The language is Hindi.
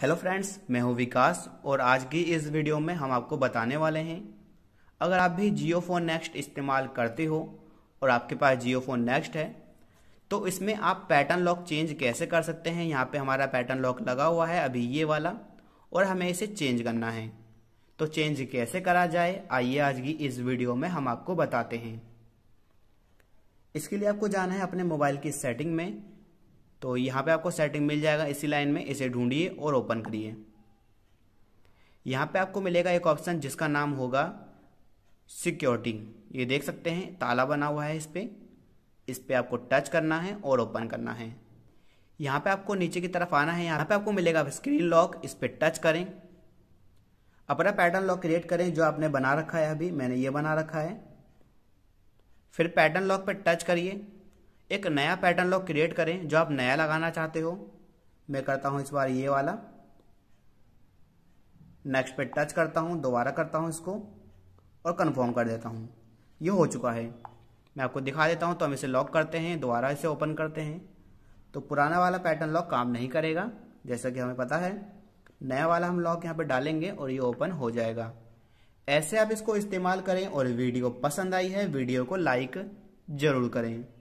हेलो फ्रेंड्स मैं हूं विकास और आज की इस वीडियो में हम आपको बताने वाले हैं अगर आप भी जियो फोन नेक्स्ट इस्तेमाल करते हो और आपके पास जियो फोन नेक्स्ट है तो इसमें आप पैटर्न लॉक चेंज कैसे कर सकते हैं यहाँ पे हमारा पैटर्न लॉक लगा हुआ है अभी ये वाला और हमें इसे चेंज करना है तो चेंज कैसे करा जाए आइए आज की इस वीडियो में हम आपको बताते हैं इसके लिए आपको जाना है अपने मोबाइल की सेटिंग में तो यहाँ पे आपको सेटिंग मिल जाएगा इसी लाइन में इसे ढूंढिए और ओपन करिए यहाँ पे आपको मिलेगा एक ऑप्शन जिसका नाम होगा सिक्योरिटी ये देख सकते हैं ताला बना हुआ है इस पर इस पर आपको टच करना है और ओपन करना है यहाँ पे आपको नीचे की तरफ आना है यहाँ पे आपको मिलेगा स्क्रीन लॉक इस पर टच करें अपना पैटर्न लॉक क्रिएट करें जो आपने बना रखा है अभी मैंने ये बना रखा है फिर पैटर्न लॉक पर टच करिए एक नया पैटर्न लॉक क्रिएट करें जो आप नया लगाना चाहते हो मैं करता हूं इस बार ये वाला नेक्स्ट पे टच करता हूं दोबारा करता हूं इसको और कंफर्म कर देता हूं ये हो चुका है मैं आपको दिखा देता हूं तो हम इसे लॉक करते हैं दोबारा इसे ओपन करते हैं तो पुराना वाला पैटर्न लॉक काम नहीं करेगा जैसा कि हमें पता है नया वाला हम लॉक यहाँ पर डालेंगे और ये ओपन हो जाएगा ऐसे आप इसको इस्तेमाल करें और वीडियो पसंद आई है वीडियो को लाइक ज़रूर करें